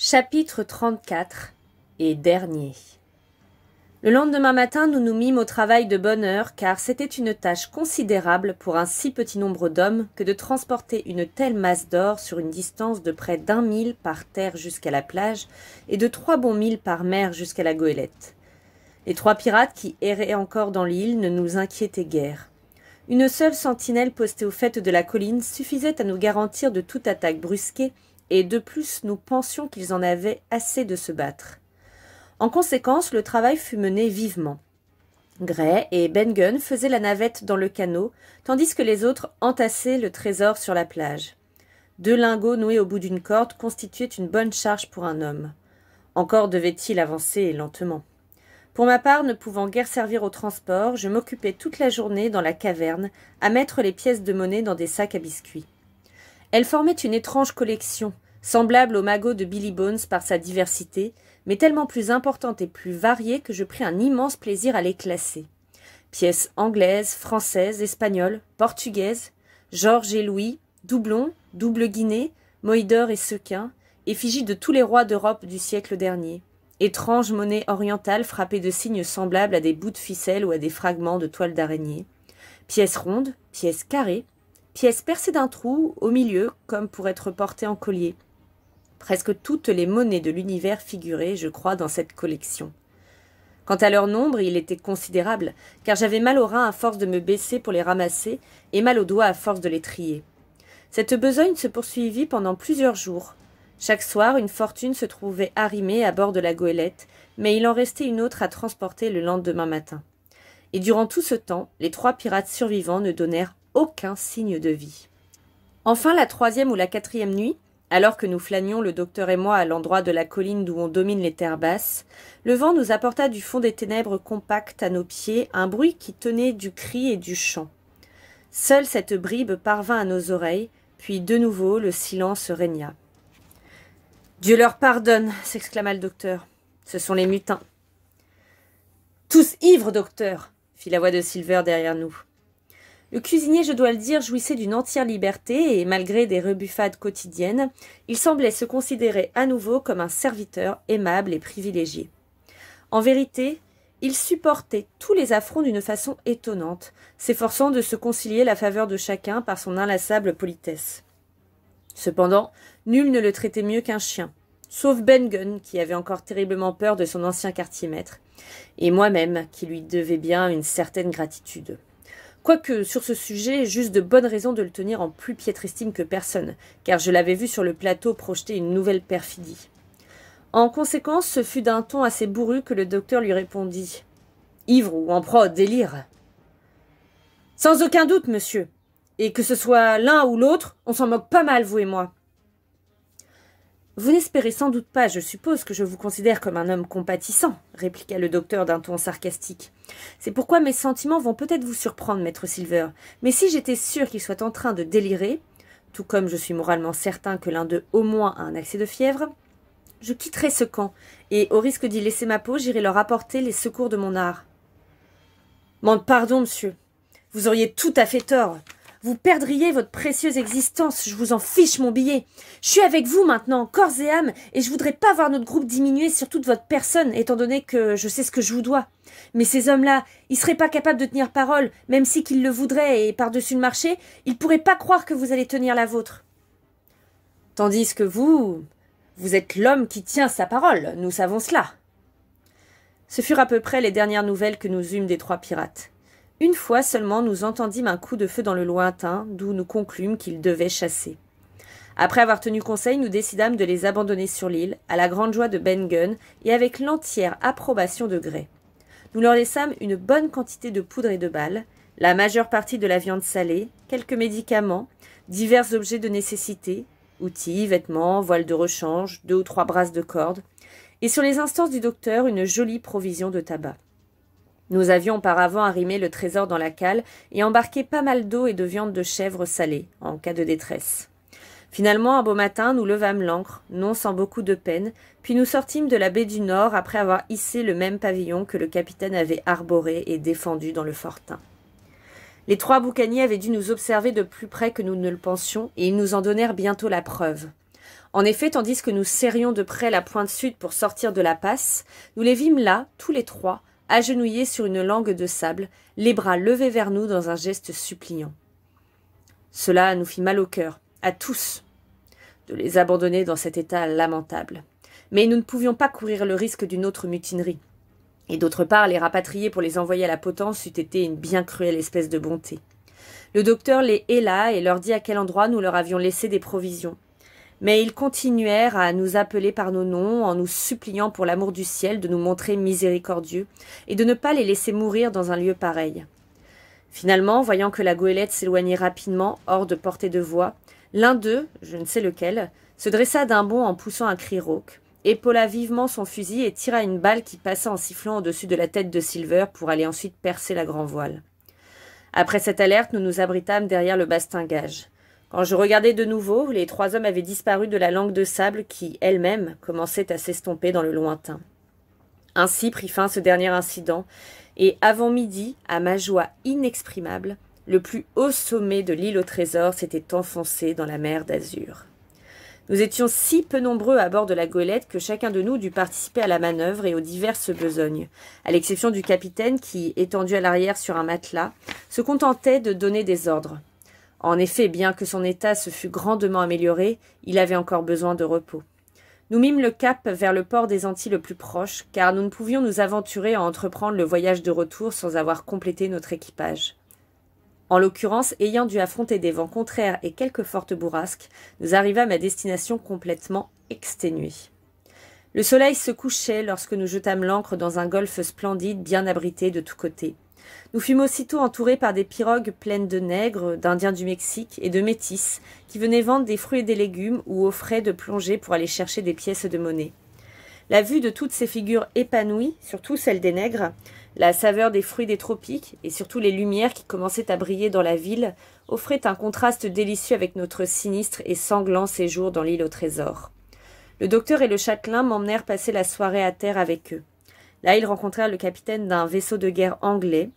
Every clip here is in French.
Chapitre 34 et dernier. Le lendemain matin, nous nous mîmes au travail de bonne heure, car c'était une tâche considérable pour un si petit nombre d'hommes que de transporter une telle masse d'or sur une distance de près d'un mille par terre jusqu'à la plage et de trois bons milles par mer jusqu'à la goélette. Les trois pirates qui erraient encore dans l'île ne nous inquiétaient guère. Une seule sentinelle postée au faîte de la colline suffisait à nous garantir de toute attaque brusquée et de plus nous pensions qu'ils en avaient assez de se battre. En conséquence, le travail fut mené vivement. Gray et Bengen faisaient la navette dans le canot, tandis que les autres entassaient le trésor sur la plage. Deux lingots noués au bout d'une corde constituaient une bonne charge pour un homme. Encore devait-il avancer lentement. Pour ma part, ne pouvant guère servir au transport, je m'occupais toute la journée dans la caverne à mettre les pièces de monnaie dans des sacs à biscuits. Elle formait une étrange collection, semblable au magot de Billy Bones par sa diversité, mais tellement plus importante et plus variée que je pris un immense plaisir à les classer. Pièces anglaises, françaises, espagnoles, portugaises, Georges et Louis, doublons, double Guinée, Moïdor et Sequin, effigies de tous les rois d'Europe du siècle dernier. étranges monnaies orientales frappées de signes semblables à des bouts de ficelle ou à des fragments de toile d'araignée. Pièces rondes, pièces carrées, pièces percée d'un trou au milieu, comme pour être portée en collier. Presque toutes les monnaies de l'univers figuraient, je crois, dans cette collection. Quant à leur nombre, il était considérable, car j'avais mal aux reins à force de me baisser pour les ramasser, et mal aux doigts à force de les trier. Cette besogne se poursuivit pendant plusieurs jours. Chaque soir, une fortune se trouvait arrimée à bord de la goélette, mais il en restait une autre à transporter le lendemain matin. Et durant tout ce temps, les trois pirates survivants ne donnèrent aucun signe de vie. Enfin, la troisième ou la quatrième nuit, alors que nous flânions le docteur et moi à l'endroit de la colline d'où on domine les terres basses, le vent nous apporta du fond des ténèbres compactes à nos pieds un bruit qui tenait du cri et du chant. Seule cette bribe parvint à nos oreilles, puis de nouveau le silence régna. Dieu leur pardonne, s'exclama le docteur. Ce sont les mutins. Tous ivres, docteur, fit la voix de Silver derrière nous. Le cuisinier, je dois le dire, jouissait d'une entière liberté et malgré des rebuffades quotidiennes, il semblait se considérer à nouveau comme un serviteur aimable et privilégié. En vérité, il supportait tous les affronts d'une façon étonnante, s'efforçant de se concilier la faveur de chacun par son inlassable politesse. Cependant, nul ne le traitait mieux qu'un chien, sauf Ben qui avait encore terriblement peur de son ancien quartier maître, et moi-même, qui lui devais bien une certaine gratitude. Quoique sur ce sujet, juste de bonnes raisons de le tenir en plus piètre estime que personne, car je l'avais vu sur le plateau projeter une nouvelle perfidie. En conséquence, ce fut d'un ton assez bourru que le docteur lui répondit Ivre ou en proie au délire Sans aucun doute, monsieur. Et que ce soit l'un ou l'autre, on s'en moque pas mal, vous et moi. Vous n'espérez sans doute pas, je suppose, que je vous considère comme un homme compatissant, répliqua le docteur d'un ton sarcastique. C'est pourquoi mes sentiments vont peut-être vous surprendre, maître Silver. Mais si j'étais sûr qu'ils soit en train de délirer, tout comme je suis moralement certain que l'un d'eux au moins a un accès de fièvre, je quitterais ce camp, et au risque d'y laisser ma peau, j'irai leur apporter les secours de mon art. Mande pardon, monsieur. Vous auriez tout à fait tort. Vous perdriez votre précieuse existence, je vous en fiche mon billet. Je suis avec vous maintenant, corps et âme, et je voudrais pas voir notre groupe diminuer sur toute votre personne, étant donné que je sais ce que je vous dois. Mais ces hommes-là, ils seraient pas capables de tenir parole, même si qu'ils le voudraient, et par-dessus le marché, ils pourraient pas croire que vous allez tenir la vôtre. Tandis que vous, vous êtes l'homme qui tient sa parole, nous savons cela. Ce furent à peu près les dernières nouvelles que nous eûmes des trois pirates. Une fois seulement nous entendîmes un coup de feu dans le lointain, d'où nous conclûmes qu'ils devaient chasser. Après avoir tenu conseil, nous décidâmes de les abandonner sur l'île, à la grande joie de Ben Gunn et avec l'entière approbation de Gray. Nous leur laissâmes une bonne quantité de poudre et de balles, la majeure partie de la viande salée, quelques médicaments, divers objets de nécessité, outils, vêtements, voiles de rechange, deux ou trois brasses de corde, et sur les instances du docteur une jolie provision de tabac. Nous avions auparavant arrimé le trésor dans la cale et embarqué pas mal d'eau et de viande de chèvre salée, en cas de détresse. Finalement, un beau matin, nous levâmes l'ancre, non sans beaucoup de peine, puis nous sortîmes de la baie du Nord après avoir hissé le même pavillon que le capitaine avait arboré et défendu dans le fortin. Les trois boucaniers avaient dû nous observer de plus près que nous ne le pensions, et ils nous en donnèrent bientôt la preuve. En effet, tandis que nous serrions de près la pointe sud pour sortir de la passe, nous les vîmes là, tous les trois, Agenouillés sur une langue de sable, les bras levés vers nous dans un geste suppliant. Cela nous fit mal au cœur, à tous, de les abandonner dans cet état lamentable. Mais nous ne pouvions pas courir le risque d'une autre mutinerie. Et d'autre part, les rapatrier pour les envoyer à la potence eût été une bien cruelle espèce de bonté. Le docteur les héla et leur dit à quel endroit nous leur avions laissé des provisions. Mais ils continuèrent à nous appeler par nos noms en nous suppliant pour l'amour du ciel de nous montrer miséricordieux et de ne pas les laisser mourir dans un lieu pareil. Finalement, voyant que la goélette s'éloignait rapidement hors de portée de voix, l'un d'eux, je ne sais lequel, se dressa d'un bond en poussant un cri rauque, épaula vivement son fusil et tira une balle qui passa en sifflant au-dessus de la tête de Silver pour aller ensuite percer la grand voile. Après cette alerte, nous nous abritâmes derrière le bastingage. Quand je regardai de nouveau, les trois hommes avaient disparu de la langue de sable qui, elle-même, commençait à s'estomper dans le lointain. Ainsi prit fin ce dernier incident, et avant midi, à ma joie inexprimable, le plus haut sommet de l'île au trésor s'était enfoncé dans la mer d'azur. Nous étions si peu nombreux à bord de la golette que chacun de nous dut participer à la manœuvre et aux diverses besognes, à l'exception du capitaine qui, étendu à l'arrière sur un matelas, se contentait de donner des ordres. En effet, bien que son état se fût grandement amélioré, il avait encore besoin de repos. Nous mîmes le cap vers le port des Antilles le plus proche, car nous ne pouvions nous aventurer à entreprendre le voyage de retour sans avoir complété notre équipage. En l'occurrence, ayant dû affronter des vents contraires et quelques fortes bourrasques, nous arrivâmes à destination complètement exténués. Le soleil se couchait lorsque nous jetâmes l'ancre dans un golfe splendide bien abrité de tous côtés. Nous fûmes aussitôt entourés par des pirogues pleines de nègres, d'Indiens du Mexique et de métis, qui venaient vendre des fruits et des légumes ou offraient de plonger pour aller chercher des pièces de monnaie. La vue de toutes ces figures épanouies, surtout celle des nègres, la saveur des fruits des tropiques et surtout les lumières qui commençaient à briller dans la ville offraient un contraste délicieux avec notre sinistre et sanglant séjour dans l'île au trésor. Le docteur et le châtelain m'emmenèrent passer la soirée à terre avec eux. Là, ils rencontrèrent le capitaine d'un vaisseau de guerre anglais,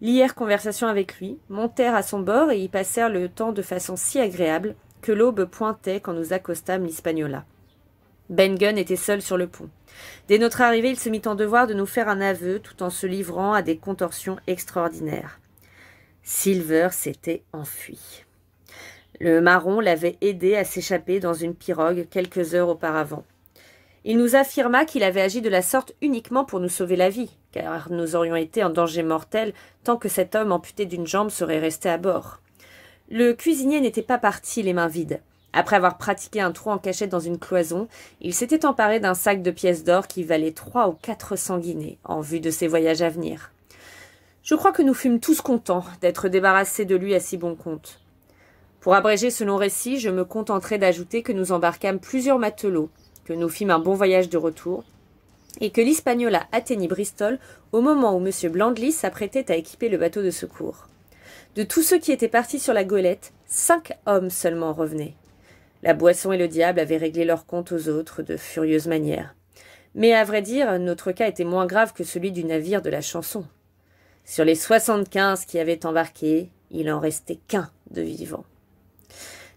lièrent conversation avec lui, montèrent à son bord et y passèrent le temps de façon si agréable que l'aube pointait quand nous accostâmes l'Hispaniola. Ben Gunn était seul sur le pont. Dès notre arrivée, il se mit en devoir de nous faire un aveu tout en se livrant à des contorsions extraordinaires. Silver s'était enfui. Le marron l'avait aidé à s'échapper dans une pirogue quelques heures auparavant. Il nous affirma qu'il avait agi de la sorte uniquement pour nous sauver la vie, car nous aurions été en danger mortel tant que cet homme amputé d'une jambe serait resté à bord. Le cuisinier n'était pas parti les mains vides. Après avoir pratiqué un trou en cachette dans une cloison, il s'était emparé d'un sac de pièces d'or qui valait trois ou quatre cents guinées, en vue de ses voyages à venir. Je crois que nous fûmes tous contents d'être débarrassés de lui à si bon compte. Pour abréger ce long récit, je me contenterai d'ajouter que nous embarquâmes plusieurs matelots, que nous fîmes un bon voyage de retour, et que l'Hispaniola atteignit Bristol au moment où M. Blandly s'apprêtait à équiper le bateau de secours. De tous ceux qui étaient partis sur la golette, cinq hommes seulement revenaient. La boisson et le diable avaient réglé leur compte aux autres de furieuses manières. Mais à vrai dire, notre cas était moins grave que celui du navire de la chanson. Sur les soixante-quinze qui avaient embarqué, il en restait qu'un de vivants.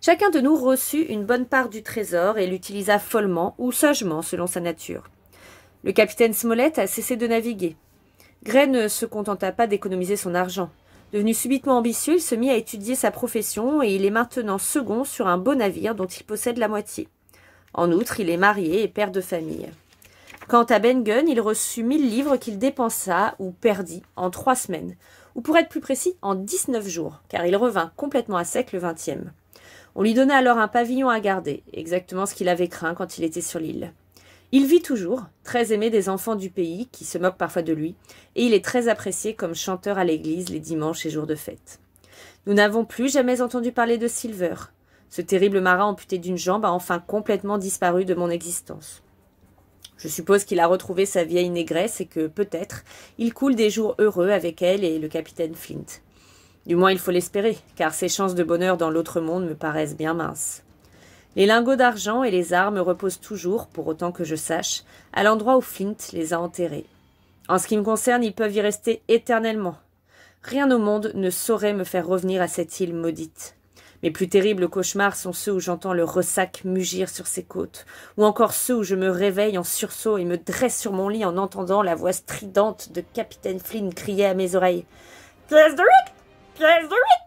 Chacun de nous reçut une bonne part du trésor et l'utilisa follement ou sagement selon sa nature. Le capitaine Smollett a cessé de naviguer. Gray ne se contenta pas d'économiser son argent. Devenu subitement ambitieux, il se mit à étudier sa profession et il est maintenant second sur un beau navire dont il possède la moitié. En outre, il est marié et père de famille. Quant à Ben Gunn, il reçut mille livres qu'il dépensa ou perdit en trois semaines, ou pour être plus précis, en dix-neuf jours, car il revint complètement à sec le vingtième. On lui donna alors un pavillon à garder, exactement ce qu'il avait craint quand il était sur l'île. Il vit toujours, très aimé des enfants du pays, qui se moquent parfois de lui, et il est très apprécié comme chanteur à l'église les dimanches et jours de fête. Nous n'avons plus jamais entendu parler de Silver. Ce terrible marin amputé d'une jambe a enfin complètement disparu de mon existence. Je suppose qu'il a retrouvé sa vieille négresse et que, peut-être, il coule des jours heureux avec elle et le capitaine Flint. Du moins il faut l'espérer, car ses chances de bonheur dans l'autre monde me paraissent bien minces. Les lingots d'argent et les armes reposent toujours, pour autant que je sache, à l'endroit où Flint les a enterrés. En ce qui me concerne, ils peuvent y rester éternellement. Rien au monde ne saurait me faire revenir à cette île maudite. Mes plus terribles cauchemars sont ceux où j'entends le ressac mugir sur ses côtes, ou encore ceux où je me réveille en sursaut et me dresse sur mon lit en entendant la voix stridente de Capitaine Flynn crier à mes oreilles. Get rid